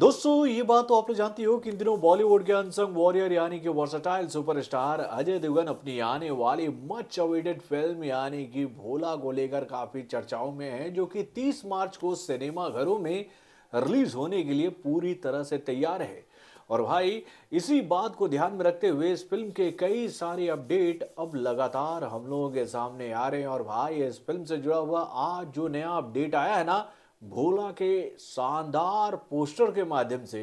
दोस्तों ये बात तो आप लोग जानती हो कि इन दिनों बॉलीवुड के अनसंग वॉरियर यानी कि वर्सटाइल सुपरस्टार अजय देवगन अपनी आने वाली मच अवेटेड फिल्म यानी कि भोला को लेकर काफ़ी चर्चाओं में है जो कि 30 मार्च को सिनेमा घरों में रिलीज होने के लिए पूरी तरह से तैयार है और भाई इसी बात को ध्यान में रखते हुए इस फिल्म के कई सारे अपडेट अब लगातार हम लोगों के सामने आ रहे हैं और भाई इस फिल्म से जुड़ा हुआ आज जो नया अपडेट आया है ना भोला के शानदार पोस्टर के माध्यम से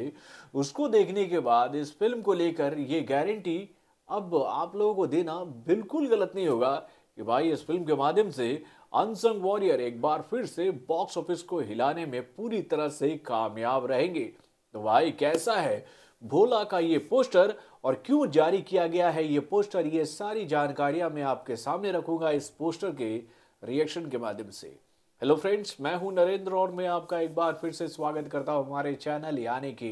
उसको देखने के बाद इस फिल्म को लेकर ये गारंटी अब आप लोगों को देना बिल्कुल गलत नहीं होगा कि भाई इस फिल्म के माध्यम से अनसंग वॉरियर एक बार फिर से बॉक्स ऑफिस को हिलाने में पूरी तरह से कामयाब रहेंगे तो भाई कैसा है भोला का ये पोस्टर और क्यों जारी किया गया है ये पोस्टर ये सारी जानकारियां मैं आपके सामने रखूंगा इस पोस्टर के रिएक्शन के माध्यम से हेलो फ्रेंड्स मैं हूं नरेंद्र और मैं आपका एक बार फिर से स्वागत करता हूं हमारे चैनल यानी कि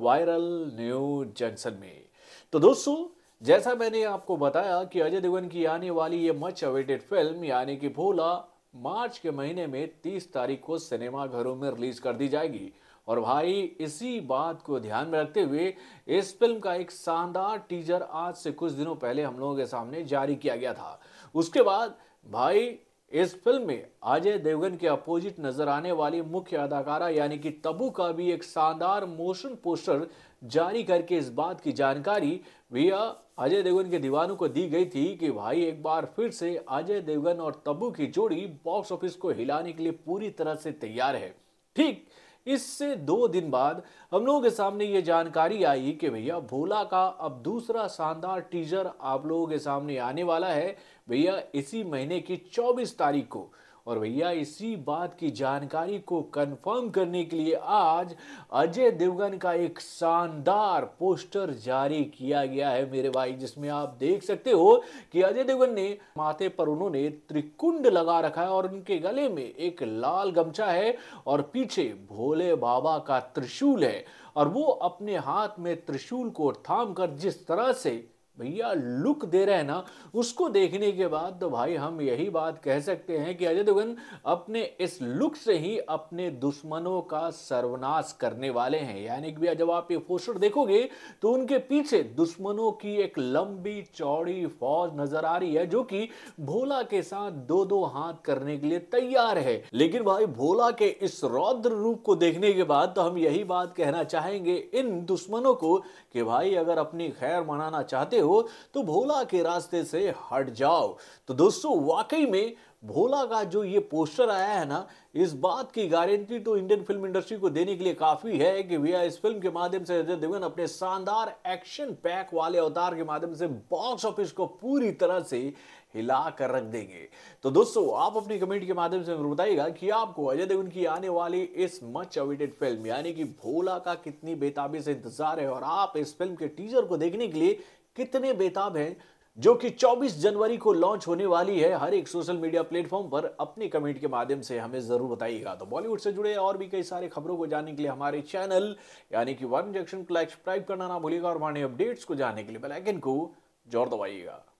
वायरल न्यूज जंक्शन में तो दोस्तों जैसा मैंने आपको बताया कि अजय देवगन की आने वाली ये मच अवेटेड फिल्म यानी कि भोला मार्च के महीने में 30 तारीख को सिनेमा घरों में रिलीज कर दी जाएगी और भाई इसी बात को ध्यान में रखते हुए इस फिल्म का एक शानदार टीजर आज से कुछ दिनों पहले हम लोगों के सामने जारी किया गया था उसके बाद भाई इस फिल्म में अजय देवगन के अपोजिट नजर आने वाली मुख्य अदाकारा यानी कि तबू का भी एक शानदार मोशन पोस्टर जारी करके इस बात की जानकारी भैया अजय देवगन के दीवानों को दी गई थी कि भाई एक बार फिर से अजय देवगन और तबू की जोड़ी बॉक्स ऑफिस को हिलाने के लिए पूरी तरह से तैयार है ठीक इससे दो दिन बाद हम लोगों के सामने ये जानकारी आई कि भैया भोला का अब दूसरा शानदार टीजर आप लोगों के सामने आने वाला है भैया इसी महीने की 24 तारीख को और भैया इसी बात की जानकारी को कंफर्म करने के लिए आज अजय देवगन का एक शानदार पोस्टर जारी किया गया है मेरे भाई जिसमें आप देख सकते हो कि अजय देवगन ने माथे पर उन्होंने त्रिकुंड लगा रखा है और उनके गले में एक लाल गमछा है और पीछे भोले बाबा का त्रिशूल है और वो अपने हाथ में त्रिशूल को थाम कर जिस तरह से भैया लुक दे रहे हैं ना उसको देखने के बाद तो भाई हम यही बात कह सकते हैं कि अजय देवगन अपने इस लुक से ही अपने दुश्मनों का सर्वनाश करने वाले हैं यानी कि भैया जब आप ये पोस्टर देखोगे तो उनके पीछे दुश्मनों की एक लंबी चौड़ी फौज नजर आ रही है जो कि भोला के साथ दो दो हाथ करने के लिए तैयार है लेकिन भाई भोला के इस रौद्र रूप को देखने के बाद तो हम यही बात कहना चाहेंगे इन दुश्मनों को कि भाई अगर अपनी खैर मनाना चाहते हो तो भोला के रास्ते से हट जाओ तो दोस्तों वाकई में भोला का जो ये पोस्टर आया है ना इस बात की गारंटी तो इंडियन फिल्म इंडस्ट्री को देने के लिए काफ़ी है कि भैया इस फिल्म के माध्यम से अजय देवगन अपने शानदार एक्शन पैक वाले अवतार के माध्यम से बॉक्स ऑफिस को पूरी तरह से हिला कर रख देंगे तो दोस्तों आप अपनी कमेंट के माध्यम से जरूर बताइएगा कि आपको अजय देवगन की आने वाली इस मच अवेटेड फिल्म यानी कि भोला का कितनी बेताबी से इंतजार है और आप इस फिल्म के टीजर को देखने के लिए कितने बेताब हैं जो कि 24 जनवरी को लॉन्च होने वाली है हर एक सोशल मीडिया प्लेटफॉर्म पर अपने कमेंट के माध्यम से हमें ज़रूर बताइएगा तो बॉलीवुड से जुड़े और भी कई सारे खबरों को जानने के लिए हमारे चैनल यानी कि वन जंक्शन को लाइक सब्सक्राइब करना ना भूलिएगा और हमारे अपडेट्स को जानने के लिए बेलाइकन को जोर दबाइएगा